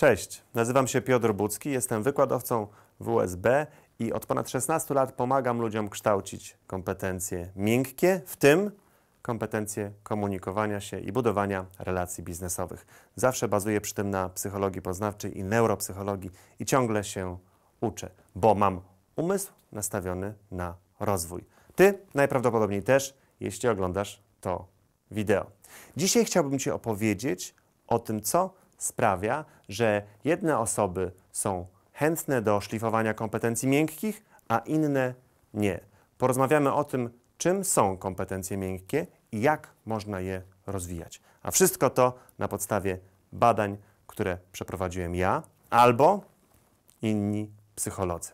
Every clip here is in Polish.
Cześć, nazywam się Piotr Bucki, jestem wykładowcą WSB i od ponad 16 lat pomagam ludziom kształcić kompetencje miękkie, w tym kompetencje komunikowania się i budowania relacji biznesowych. Zawsze bazuję przy tym na psychologii poznawczej i neuropsychologii i ciągle się uczę, bo mam umysł nastawiony na rozwój. Ty najprawdopodobniej też, jeśli oglądasz to wideo. Dzisiaj chciałbym Ci opowiedzieć o tym, co sprawia, że jedne osoby są chętne do szlifowania kompetencji miękkich, a inne nie. Porozmawiamy o tym, czym są kompetencje miękkie i jak można je rozwijać. A wszystko to na podstawie badań, które przeprowadziłem ja albo inni psycholodzy.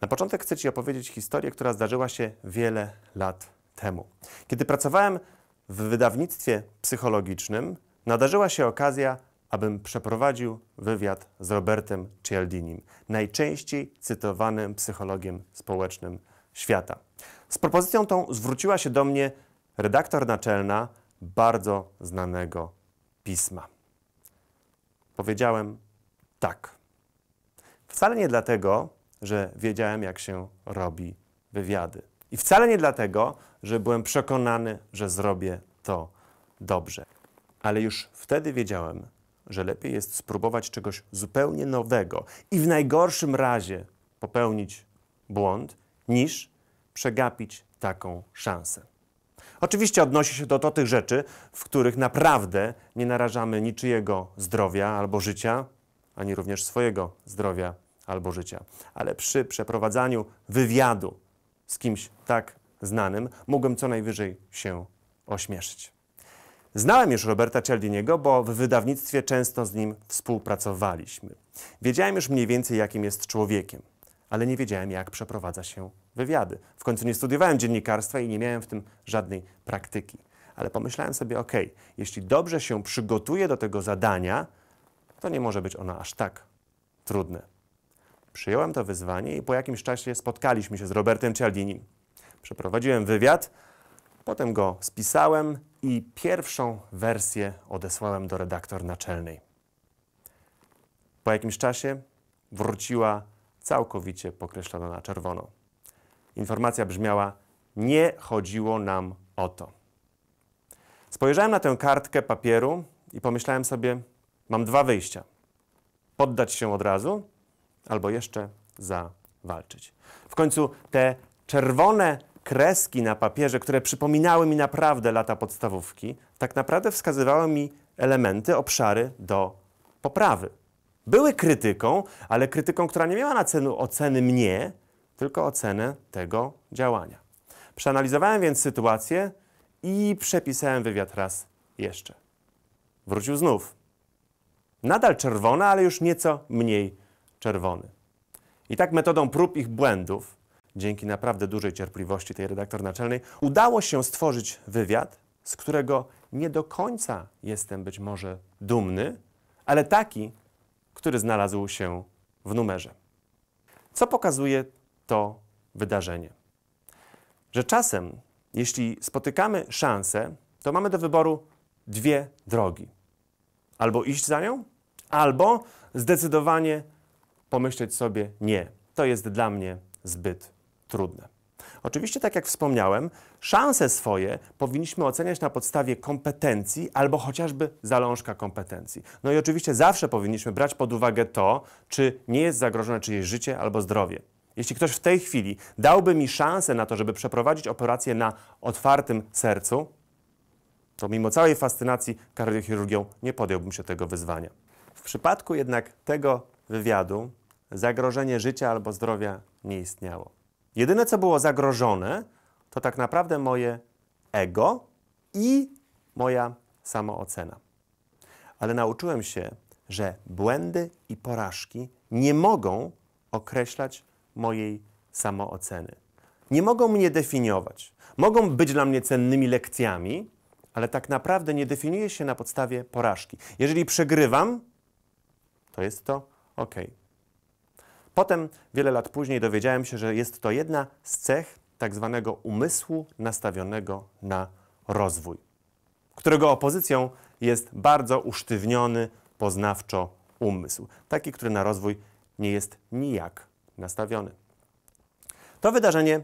Na początek chcę Ci opowiedzieć historię, która zdarzyła się wiele lat temu. Kiedy pracowałem w wydawnictwie psychologicznym, nadarzyła się okazja abym przeprowadził wywiad z Robertem Cialdinim, najczęściej cytowanym psychologiem społecznym świata. Z propozycją tą zwróciła się do mnie redaktor naczelna bardzo znanego pisma. Powiedziałem tak. Wcale nie dlatego, że wiedziałem, jak się robi wywiady. I wcale nie dlatego, że byłem przekonany, że zrobię to dobrze. Ale już wtedy wiedziałem, że lepiej jest spróbować czegoś zupełnie nowego i w najgorszym razie popełnić błąd, niż przegapić taką szansę. Oczywiście odnosi się to do tych rzeczy, w których naprawdę nie narażamy niczyjego zdrowia albo życia, ani również swojego zdrowia albo życia. Ale przy przeprowadzaniu wywiadu z kimś tak znanym, mógłbym co najwyżej się ośmieszyć. Znałem już Roberta Cialdiniego, bo w wydawnictwie często z nim współpracowaliśmy. Wiedziałem już mniej więcej, jakim jest człowiekiem, ale nie wiedziałem, jak przeprowadza się wywiady. W końcu nie studiowałem dziennikarstwa i nie miałem w tym żadnej praktyki. Ale pomyślałem sobie, ok, jeśli dobrze się przygotuję do tego zadania, to nie może być ono aż tak trudne. Przyjąłem to wyzwanie i po jakimś czasie spotkaliśmy się z Robertem Cialdinim. Przeprowadziłem wywiad, Potem go spisałem i pierwszą wersję odesłałem do redaktor naczelnej. Po jakimś czasie wróciła całkowicie pokreślona na czerwono. Informacja brzmiała: Nie chodziło nam o to. Spojrzałem na tę kartkę papieru i pomyślałem sobie: Mam dwa wyjścia. Poddać się od razu albo jeszcze zawalczyć. W końcu te czerwone kreski na papierze, które przypominały mi naprawdę lata podstawówki, tak naprawdę wskazywały mi elementy, obszary do poprawy. Były krytyką, ale krytyką, która nie miała na celu oceny mnie, tylko ocenę tego działania. Przeanalizowałem więc sytuację i przepisałem wywiad raz jeszcze. Wrócił znów. Nadal czerwony, ale już nieco mniej czerwony. I tak metodą prób ich błędów dzięki naprawdę dużej cierpliwości tej redaktor naczelnej, udało się stworzyć wywiad, z którego nie do końca jestem być może dumny, ale taki, który znalazł się w numerze. Co pokazuje to wydarzenie? Że czasem, jeśli spotykamy szansę, to mamy do wyboru dwie drogi: albo iść za nią, albo zdecydowanie pomyśleć sobie: nie, to jest dla mnie zbyt trudne. Oczywiście, tak jak wspomniałem, szanse swoje powinniśmy oceniać na podstawie kompetencji albo chociażby zalążka kompetencji. No i oczywiście zawsze powinniśmy brać pod uwagę to, czy nie jest zagrożone czyjeś życie albo zdrowie. Jeśli ktoś w tej chwili dałby mi szansę na to, żeby przeprowadzić operację na otwartym sercu, to mimo całej fascynacji kardiochirurgią nie podjąłbym się tego wyzwania. W przypadku jednak tego wywiadu zagrożenie życia albo zdrowia nie istniało. Jedyne, co było zagrożone, to tak naprawdę moje ego i moja samoocena. Ale nauczyłem się, że błędy i porażki nie mogą określać mojej samooceny. Nie mogą mnie definiować. Mogą być dla mnie cennymi lekcjami, ale tak naprawdę nie definiuje się na podstawie porażki. Jeżeli przegrywam, to jest to ok. Potem, wiele lat później, dowiedziałem się, że jest to jedna z cech tak zwanego umysłu nastawionego na rozwój, którego opozycją jest bardzo usztywniony poznawczo umysł, taki, który na rozwój nie jest nijak nastawiony. To wydarzenie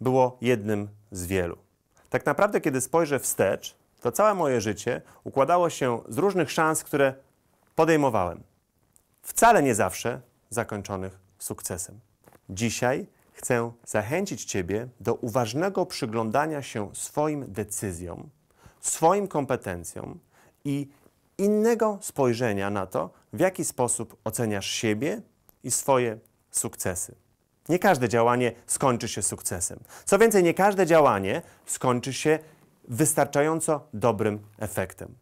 było jednym z wielu. Tak naprawdę, kiedy spojrzę wstecz, to całe moje życie układało się z różnych szans, które podejmowałem. Wcale nie zawsze zakończonych sukcesem. Dzisiaj chcę zachęcić Ciebie do uważnego przyglądania się swoim decyzjom, swoim kompetencjom i innego spojrzenia na to, w jaki sposób oceniasz siebie i swoje sukcesy. Nie każde działanie skończy się sukcesem. Co więcej, nie każde działanie skończy się wystarczająco dobrym efektem.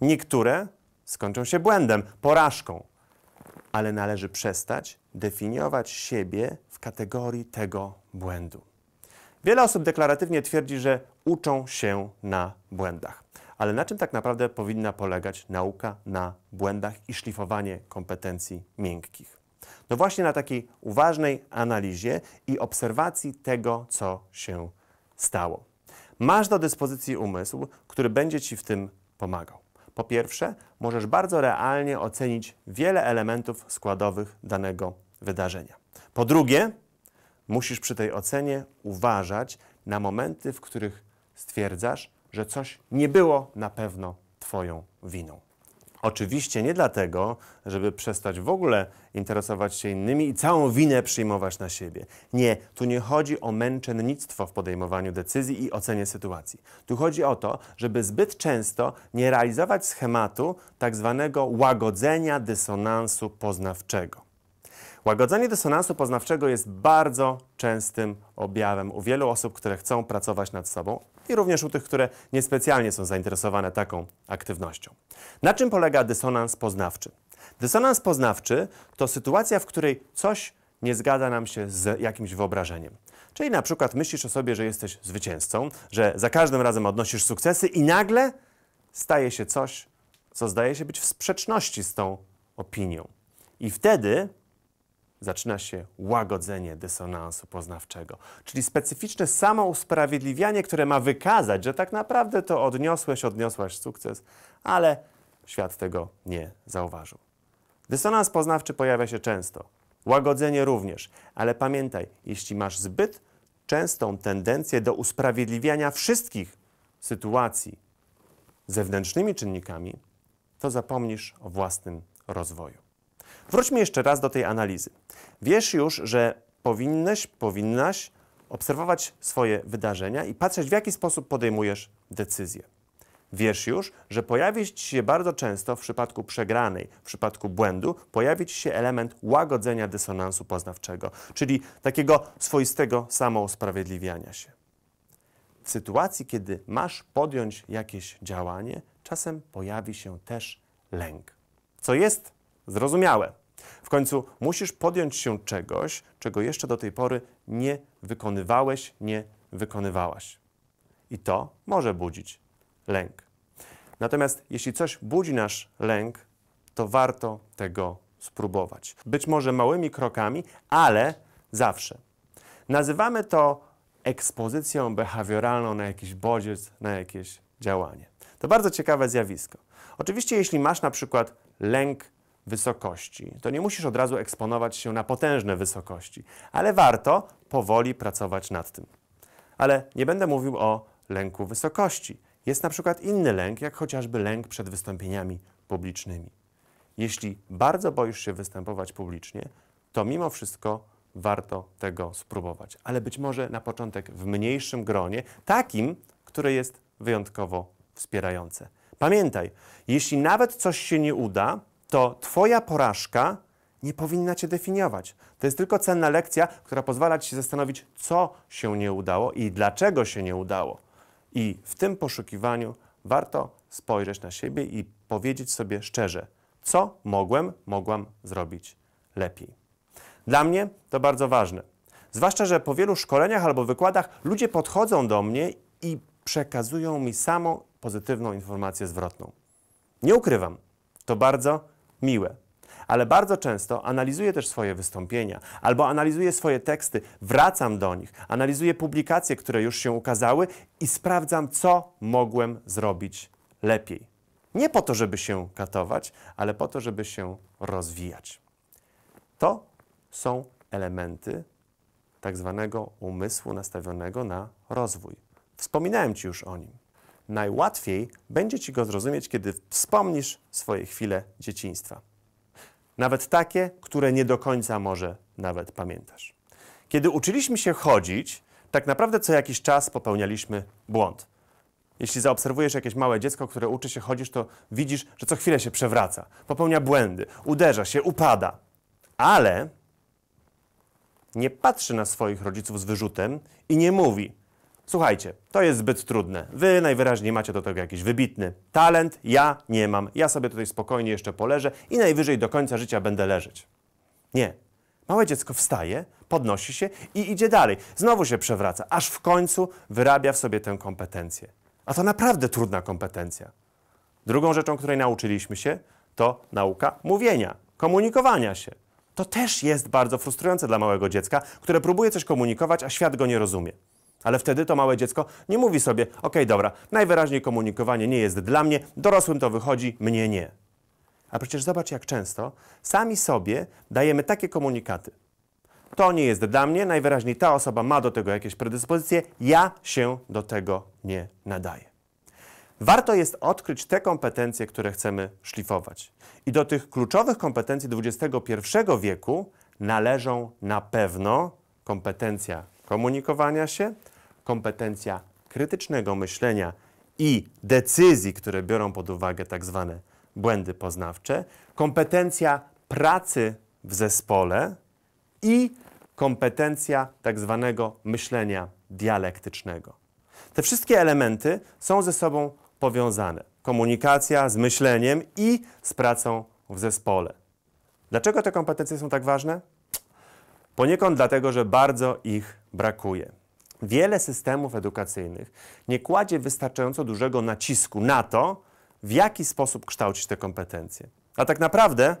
Niektóre skończą się błędem, porażką, ale należy przestać definiować siebie w kategorii tego błędu. Wiele osób deklaratywnie twierdzi, że uczą się na błędach. Ale na czym tak naprawdę powinna polegać nauka na błędach i szlifowanie kompetencji miękkich? No właśnie na takiej uważnej analizie i obserwacji tego, co się stało. Masz do dyspozycji umysł, który będzie Ci w tym pomagał. Po pierwsze, możesz bardzo realnie ocenić wiele elementów składowych danego wydarzenia. Po drugie, musisz przy tej ocenie uważać na momenty, w których stwierdzasz, że coś nie było na pewno Twoją winą. Oczywiście nie dlatego, żeby przestać w ogóle interesować się innymi i całą winę przyjmować na siebie. Nie, tu nie chodzi o męczennictwo w podejmowaniu decyzji i ocenie sytuacji. Tu chodzi o to, żeby zbyt często nie realizować schematu tak zwanego łagodzenia dysonansu poznawczego. Łagodzenie dysonansu poznawczego jest bardzo częstym objawem u wielu osób, które chcą pracować nad sobą, i również u tych, które niespecjalnie są zainteresowane taką aktywnością. Na czym polega dysonans poznawczy? Dysonans poznawczy to sytuacja, w której coś nie zgadza nam się z jakimś wyobrażeniem. Czyli na przykład myślisz o sobie, że jesteś zwycięzcą, że za każdym razem odnosisz sukcesy i nagle staje się coś, co zdaje się być w sprzeczności z tą opinią. I wtedy zaczyna się łagodzenie dysonansu poznawczego, czyli specyficzne samousprawiedliwianie, które ma wykazać, że tak naprawdę to odniosłeś, odniosłaś sukces, ale świat tego nie zauważył. Dysonans poznawczy pojawia się często, łagodzenie również, ale pamiętaj, jeśli masz zbyt częstą tendencję do usprawiedliwiania wszystkich sytuacji zewnętrznymi czynnikami, to zapomnisz o własnym rozwoju. Wróćmy jeszcze raz do tej analizy. Wiesz już, że powinnaś, powinnaś obserwować swoje wydarzenia i patrzeć, w jaki sposób podejmujesz decyzje. Wiesz już, że pojawi się bardzo często w przypadku przegranej, w przypadku błędu, pojawić się element łagodzenia dysonansu poznawczego, czyli takiego swoistego samousprawiedliwiania się. W sytuacji, kiedy masz podjąć jakieś działanie, czasem pojawi się też lęk, co jest zrozumiałe. W końcu musisz podjąć się czegoś, czego jeszcze do tej pory nie wykonywałeś, nie wykonywałaś. I to może budzić lęk. Natomiast jeśli coś budzi nasz lęk, to warto tego spróbować. Być może małymi krokami, ale zawsze. Nazywamy to ekspozycją behawioralną na jakiś bodziec, na jakieś działanie. To bardzo ciekawe zjawisko. Oczywiście, jeśli masz na przykład lęk wysokości, to nie musisz od razu eksponować się na potężne wysokości, ale warto powoli pracować nad tym. Ale nie będę mówił o lęku wysokości. Jest na przykład inny lęk, jak chociażby lęk przed wystąpieniami publicznymi. Jeśli bardzo boisz się występować publicznie, to mimo wszystko warto tego spróbować. Ale być może na początek w mniejszym gronie, takim, które jest wyjątkowo wspierające. Pamiętaj, jeśli nawet coś się nie uda, to Twoja porażka nie powinna Cię definiować. To jest tylko cenna lekcja, która pozwala Ci się zastanowić, co się nie udało i dlaczego się nie udało. I w tym poszukiwaniu warto spojrzeć na siebie i powiedzieć sobie szczerze, co mogłem, mogłam zrobić lepiej. Dla mnie to bardzo ważne. Zwłaszcza, że po wielu szkoleniach albo wykładach ludzie podchodzą do mnie i przekazują mi samą pozytywną informację zwrotną. Nie ukrywam, to bardzo miłe. Ale bardzo często analizuję też swoje wystąpienia albo analizuję swoje teksty, wracam do nich, analizuję publikacje, które już się ukazały i sprawdzam, co mogłem zrobić lepiej. Nie po to, żeby się katować, ale po to, żeby się rozwijać. To są elementy tak zwanego umysłu nastawionego na rozwój. Wspominałem Ci już o nim najłatwiej będzie ci go zrozumieć, kiedy wspomnisz swoje chwile dzieciństwa. Nawet takie, które nie do końca może nawet pamiętasz. Kiedy uczyliśmy się chodzić, tak naprawdę co jakiś czas popełnialiśmy błąd. Jeśli zaobserwujesz jakieś małe dziecko, które uczy się chodzić, to widzisz, że co chwilę się przewraca, popełnia błędy, uderza się, upada. Ale nie patrzy na swoich rodziców z wyrzutem i nie mówi: Słuchajcie, to jest zbyt trudne. Wy najwyraźniej macie do tego jakiś wybitny talent, ja nie mam. Ja sobie tutaj spokojnie jeszcze poleżę i najwyżej do końca życia będę leżeć. Nie. Małe dziecko wstaje, podnosi się i idzie dalej. Znowu się przewraca, aż w końcu wyrabia w sobie tę kompetencję. A to naprawdę trudna kompetencja. Drugą rzeczą, której nauczyliśmy się, to nauka mówienia, komunikowania się. To też jest bardzo frustrujące dla małego dziecka, które próbuje coś komunikować, a świat go nie rozumie. Ale wtedy to małe dziecko nie mówi sobie, "Okej, dobra, najwyraźniej komunikowanie nie jest dla mnie, dorosłym to wychodzi, mnie nie. A przecież zobacz, jak często sami sobie dajemy takie komunikaty. To nie jest dla mnie, najwyraźniej ta osoba ma do tego jakieś predyspozycje, ja się do tego nie nadaję. Warto jest odkryć te kompetencje, które chcemy szlifować. I do tych kluczowych kompetencji XXI wieku należą na pewno kompetencja komunikowania się, kompetencja krytycznego myślenia i decyzji, które biorą pod uwagę tak zwane błędy poznawcze, kompetencja pracy w zespole i kompetencja tak zwanego myślenia dialektycznego. Te wszystkie elementy są ze sobą powiązane. Komunikacja z myśleniem i z pracą w zespole. Dlaczego te kompetencje są tak ważne? Poniekąd dlatego, że bardzo ich brakuje wiele systemów edukacyjnych nie kładzie wystarczająco dużego nacisku na to, w jaki sposób kształcić te kompetencje. A tak naprawdę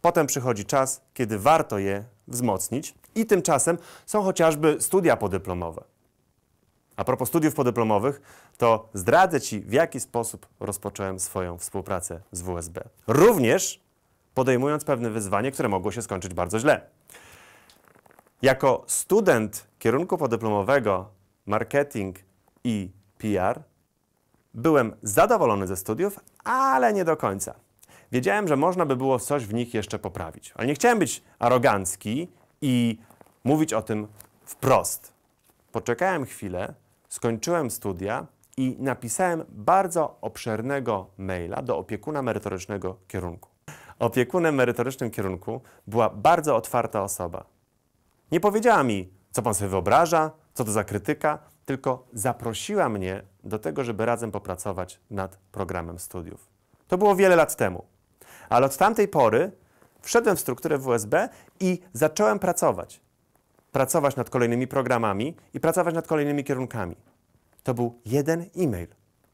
potem przychodzi czas, kiedy warto je wzmocnić, i tymczasem są chociażby studia podyplomowe. A propos studiów podyplomowych, to zdradzę Ci, w jaki sposób rozpocząłem swoją współpracę z WSB. Również podejmując pewne wyzwanie, które mogło się skończyć bardzo źle. Jako student kierunku podyplomowego marketing i PR byłem zadowolony ze studiów, ale nie do końca. Wiedziałem, że można by było coś w nich jeszcze poprawić, ale nie chciałem być arogancki i mówić o tym wprost. Poczekałem chwilę, skończyłem studia i napisałem bardzo obszernego maila do opiekuna merytorycznego kierunku. Opiekunem merytorycznym kierunku była bardzo otwarta osoba, nie powiedziała mi, co pan sobie wyobraża, co to za krytyka, tylko zaprosiła mnie do tego, żeby razem popracować nad programem studiów. To było wiele lat temu. Ale od tamtej pory wszedłem w strukturę WSB i zacząłem pracować. Pracować nad kolejnymi programami i pracować nad kolejnymi kierunkami. To był jeden e-mail.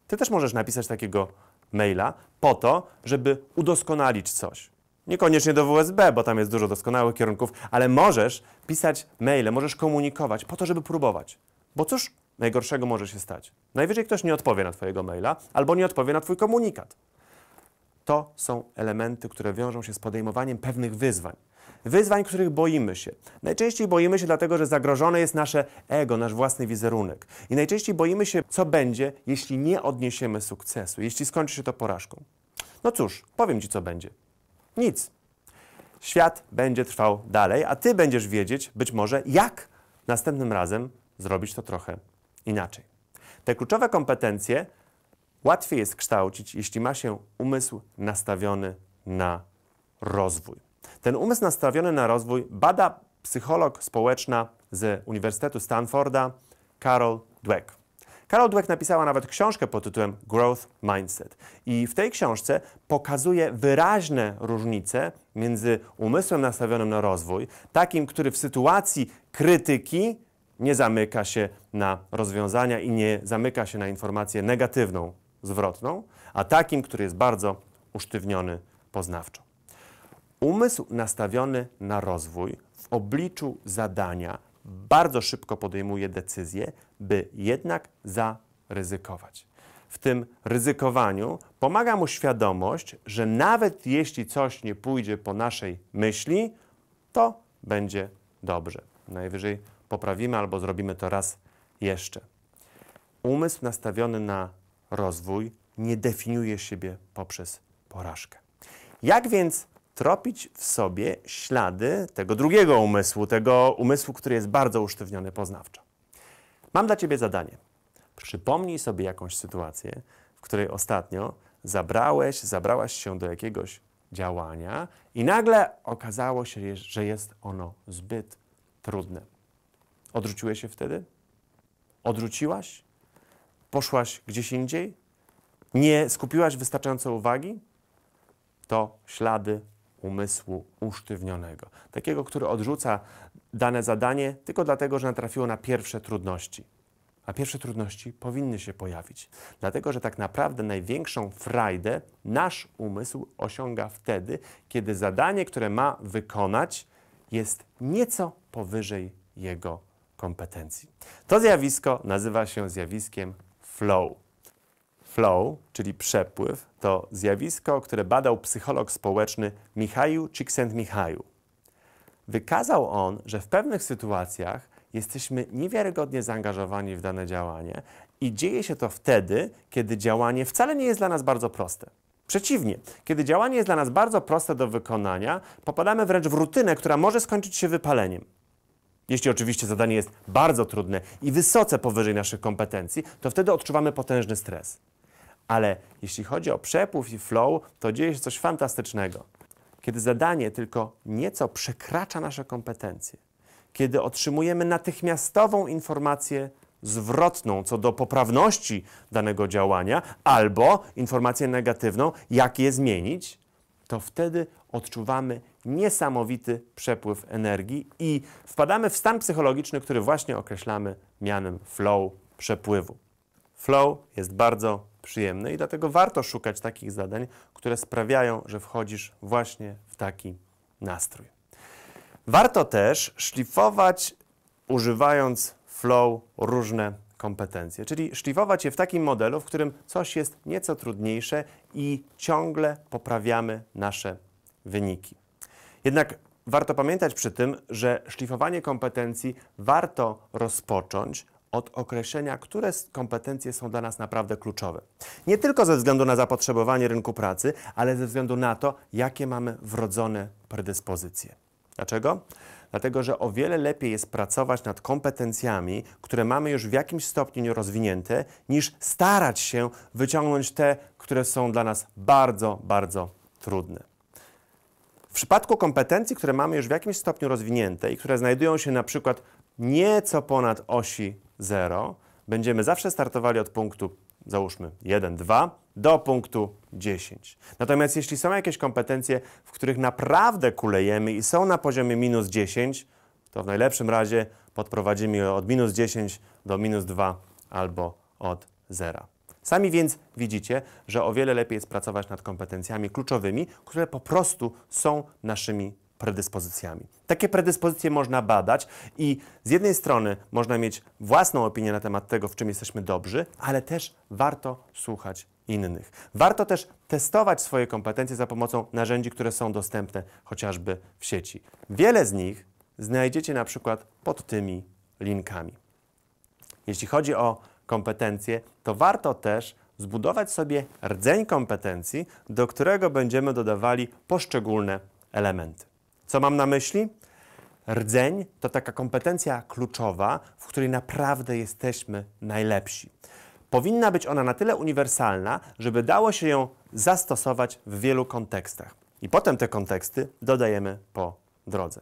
Ty też możesz napisać takiego maila po to, żeby udoskonalić coś. Niekoniecznie do WSB, bo tam jest dużo doskonałych kierunków, ale możesz pisać maile, możesz komunikować po to, żeby próbować. Bo cóż najgorszego może się stać? Najwyżej ktoś nie odpowie na Twojego maila albo nie odpowie na Twój komunikat. To są elementy, które wiążą się z podejmowaniem pewnych wyzwań. Wyzwań, których boimy się. Najczęściej boimy się dlatego, że zagrożone jest nasze ego, nasz własny wizerunek. I najczęściej boimy się, co będzie, jeśli nie odniesiemy sukcesu, jeśli skończy się to porażką. No cóż, powiem Ci, co będzie. Nic. Świat będzie trwał dalej, a ty będziesz wiedzieć być może, jak następnym razem zrobić to trochę inaczej. Te kluczowe kompetencje łatwiej jest kształcić, jeśli ma się umysł nastawiony na rozwój. Ten umysł nastawiony na rozwój bada psycholog społeczna z Uniwersytetu Stanforda Carol Dweck. Carol Dweck napisała nawet książkę pod tytułem Growth Mindset. I w tej książce pokazuje wyraźne różnice między umysłem nastawionym na rozwój, takim, który w sytuacji krytyki nie zamyka się na rozwiązania i nie zamyka się na informację negatywną, zwrotną, a takim, który jest bardzo usztywniony poznawczo. Umysł nastawiony na rozwój w obliczu zadania bardzo szybko podejmuje decyzję, by jednak zaryzykować. W tym ryzykowaniu pomaga mu świadomość, że nawet jeśli coś nie pójdzie po naszej myśli, to będzie dobrze. Najwyżej poprawimy albo zrobimy to raz jeszcze. Umysł nastawiony na rozwój nie definiuje siebie poprzez porażkę. Jak więc tropić w sobie ślady tego drugiego umysłu, tego umysłu, który jest bardzo usztywniony poznawczo. Mam dla ciebie zadanie. Przypomnij sobie jakąś sytuację, w której ostatnio zabrałeś, zabrałaś się do jakiegoś działania i nagle okazało się, że jest ono zbyt trudne. Odrzuciłeś się wtedy? Odrzuciłaś? Poszłaś gdzieś indziej? Nie skupiłaś wystarczająco uwagi? To ślady umysłu usztywnionego. Takiego, który odrzuca dane zadanie tylko dlatego, że natrafiło na pierwsze trudności. A pierwsze trudności powinny się pojawić, dlatego że tak naprawdę największą frajdę nasz umysł osiąga wtedy, kiedy zadanie, które ma wykonać, jest nieco powyżej jego kompetencji. To zjawisko nazywa się zjawiskiem flow. Flow, czyli przepływ, to zjawisko, które badał psycholog społeczny Michał Csikszentmihalyi. Wykazał on, że w pewnych sytuacjach jesteśmy niewiarygodnie zaangażowani w dane działanie i dzieje się to wtedy, kiedy działanie wcale nie jest dla nas bardzo proste. Przeciwnie, kiedy działanie jest dla nas bardzo proste do wykonania, popadamy wręcz w rutynę, która może skończyć się wypaleniem. Jeśli oczywiście zadanie jest bardzo trudne i wysoce powyżej naszych kompetencji, to wtedy odczuwamy potężny stres. Ale jeśli chodzi o przepływ i flow, to dzieje się coś fantastycznego. Kiedy zadanie tylko nieco przekracza nasze kompetencje, kiedy otrzymujemy natychmiastową informację zwrotną co do poprawności danego działania, albo informację negatywną, jak je zmienić, to wtedy odczuwamy niesamowity przepływ energii i wpadamy w stan psychologiczny, który właśnie określamy mianem flow przepływu. Flow jest bardzo przyjemny i dlatego warto szukać takich zadań, które sprawiają, że wchodzisz właśnie w taki nastrój. Warto też szlifować, używając flow, różne kompetencje, czyli szlifować je w takim modelu, w którym coś jest nieco trudniejsze i ciągle poprawiamy nasze wyniki. Jednak warto pamiętać przy tym, że szlifowanie kompetencji warto rozpocząć od określenia, które kompetencje są dla nas naprawdę kluczowe. Nie tylko ze względu na zapotrzebowanie rynku pracy, ale ze względu na to, jakie mamy wrodzone predyspozycje. Dlaczego? Dlatego, że o wiele lepiej jest pracować nad kompetencjami, które mamy już w jakimś stopniu rozwinięte, niż starać się wyciągnąć te, które są dla nas bardzo, bardzo trudne. W przypadku kompetencji, które mamy już w jakimś stopniu rozwinięte i które znajdują się na przykład nieco ponad osi 0. Będziemy zawsze startowali od punktu, załóżmy 1, 2 do punktu 10. Natomiast jeśli są jakieś kompetencje, w których naprawdę kulejemy i są na poziomie minus 10, to w najlepszym razie podprowadzimy je od minus 10 do minus 2 albo od 0. Sami więc widzicie, że o wiele lepiej jest pracować nad kompetencjami kluczowymi, które po prostu są naszymi predyspozycjami. Takie predyspozycje można badać i z jednej strony można mieć własną opinię na temat tego, w czym jesteśmy dobrzy, ale też warto słuchać innych. Warto też testować swoje kompetencje za pomocą narzędzi, które są dostępne chociażby w sieci. Wiele z nich znajdziecie na przykład pod tymi linkami. Jeśli chodzi o kompetencje, to warto też zbudować sobie rdzeń kompetencji, do którego będziemy dodawali poszczególne elementy. Co mam na myśli? Rdzeń to taka kompetencja kluczowa, w której naprawdę jesteśmy najlepsi. Powinna być ona na tyle uniwersalna, żeby dało się ją zastosować w wielu kontekstach. I potem te konteksty dodajemy po drodze.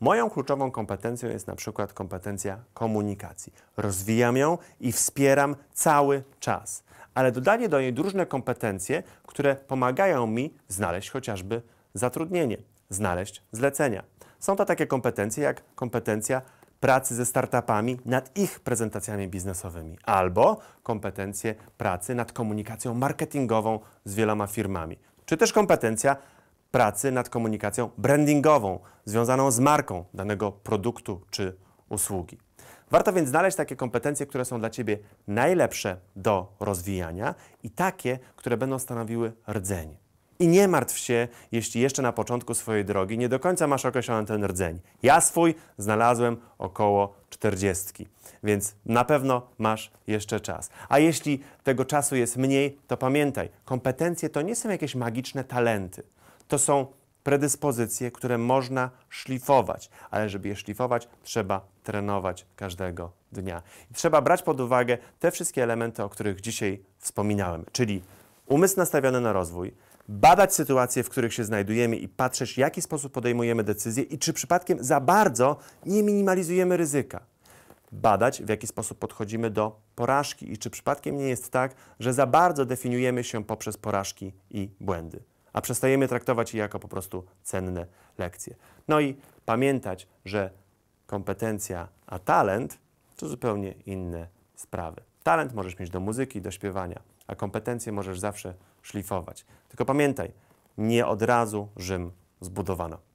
Moją kluczową kompetencją jest na przykład kompetencja komunikacji. Rozwijam ją i wspieram cały czas, ale dodaję do niej różne kompetencje, które pomagają mi znaleźć chociażby zatrudnienie znaleźć zlecenia. Są to takie kompetencje jak kompetencja pracy ze startupami nad ich prezentacjami biznesowymi albo kompetencje pracy nad komunikacją marketingową z wieloma firmami, czy też kompetencja pracy nad komunikacją brandingową związaną z marką danego produktu czy usługi. Warto więc znaleźć takie kompetencje, które są dla Ciebie najlepsze do rozwijania i takie, które będą stanowiły rdzenie. I nie martw się, jeśli jeszcze na początku swojej drogi nie do końca masz określony ten rdzeń. Ja swój znalazłem około 40, więc na pewno masz jeszcze czas. A jeśli tego czasu jest mniej, to pamiętaj, kompetencje to nie są jakieś magiczne talenty. To są predyspozycje, które można szlifować, ale żeby je szlifować, trzeba trenować każdego dnia. I trzeba brać pod uwagę te wszystkie elementy, o których dzisiaj wspominałem, czyli umysł nastawiony na rozwój, badać sytuacje, w których się znajdujemy i patrzeć, w jaki sposób podejmujemy decyzje i czy przypadkiem za bardzo nie minimalizujemy ryzyka. Badać, w jaki sposób podchodzimy do porażki i czy przypadkiem nie jest tak, że za bardzo definiujemy się poprzez porażki i błędy, a przestajemy traktować je jako po prostu cenne lekcje. No i pamiętać, że kompetencja a talent to zupełnie inne sprawy. Talent możesz mieć do muzyki, do śpiewania, a kompetencje możesz zawsze szlifować. Tylko pamiętaj, nie od razu Rzym zbudowano.